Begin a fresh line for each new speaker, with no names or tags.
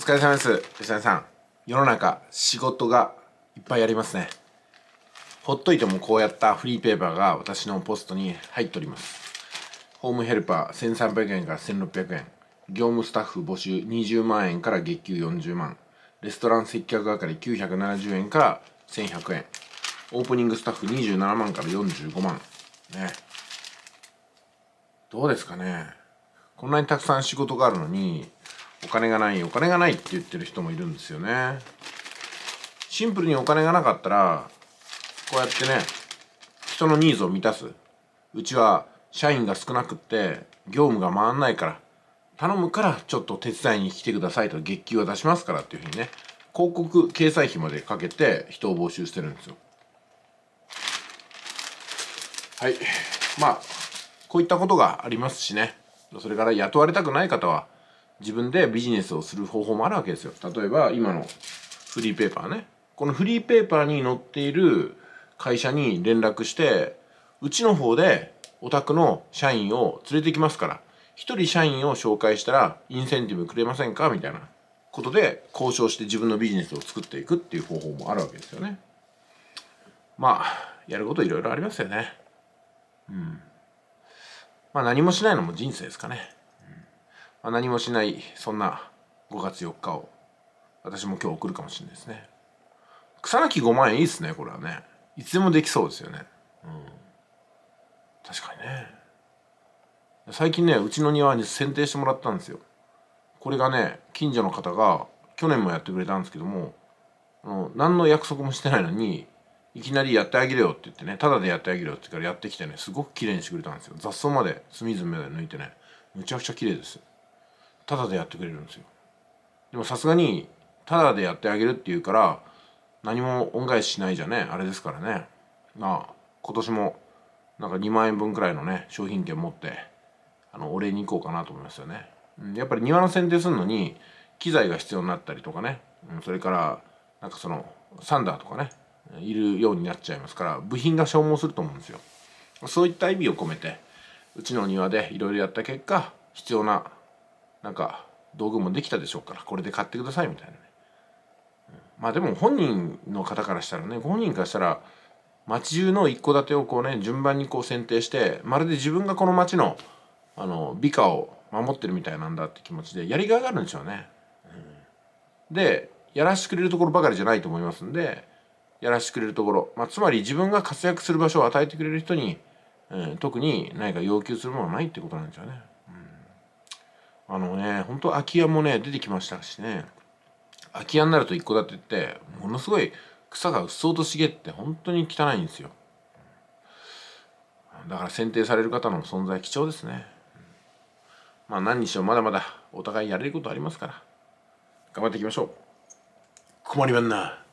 お疲れ様です。吉田さん。世の中、仕事がいっぱいありますね。ほっといてもこうやったフリーペーパーが私のポストに入っております。ホームヘルパー1300円から1600円。業務スタッフ募集20万円から月給40万。レストラン接客係970円から1100円。オープニングスタッフ27万から45万。ね。どうですかね。こんなにたくさん仕事があるのに、お金がないお金がないって言ってる人もいるんですよねシンプルにお金がなかったらこうやってね人のニーズを満たすうちは社員が少なくって業務が回んないから頼むからちょっと手伝いに来てくださいと月給は出しますからっていうふうにね広告掲載費までかけて人を募集してるんですよはいまあこういったことがありますしねそれから雇われたくない方は自分でビジネスをする方法もあるわけですよ。例えば今のフリーペーパーね。このフリーペーパーに載っている会社に連絡して、うちの方でお宅の社員を連れてきますから、一人社員を紹介したらインセンティブくれませんかみたいなことで交渉して自分のビジネスを作っていくっていう方法もあるわけですよね。まあ、やることいろいろありますよね。うん。まあ何もしないのも人生ですかね。まあ、何もしないそんな5月4日を私も今日送るかもしれないですね草なき5万円いいですねこれはねいつでもできそうですよねうん確かにね最近ねうちの庭に剪定してもらったんですよこれがね近所の方が去年もやってくれたんですけども何の約束もしてないのにいきなりやってあげるよって言ってね、ただでやってあげるよって言うからやってきてね、すごく綺麗にしてくれたんですよ。雑草まで隅々まで抜いてね、むちゃくちゃ綺麗です。タダでやってくれるんですよでもさすがにタダでやってあげるって言うから何も恩返ししないじゃねあれですからねまあ今年もなんか2万円分くらいのね商品券持ってあのお礼に行こうかなと思いますよね、うん、やっぱり庭の剪定するのに機材が必要になったりとかね、うん、それからなんかそのサンダーとかねいるようになっちゃいますから部品が消耗すると思うんですよそういった意味を込めてうちの庭でいろいろやった結果必要ななんか道具もできたでしょうからこれで買ってくださいみたいなね、まあでも本人の方からしたらね本人からしたら町中の一戸建てをこうね順番にこう選定してまるで自分がこの町のあの美化を守ってるみたいなんだって気持ちでやりがいがあるんでしょうね、うん、でやらしてくれるところばかりじゃないと思いますんでやらしてくれるところ、まあ、つまり自分が活躍する場所を与えてくれる人に、うん、特に何か要求するものはないってことなんでしょうねあのね本当空き家もね出てきましたしね空き家になると一戸建てってものすごい草がうっそうと茂って本当に汚いんですよだから選定される方の存在貴重ですねまあ何にしろまだまだお互いやれることありますから頑張っていきましょう困りまんな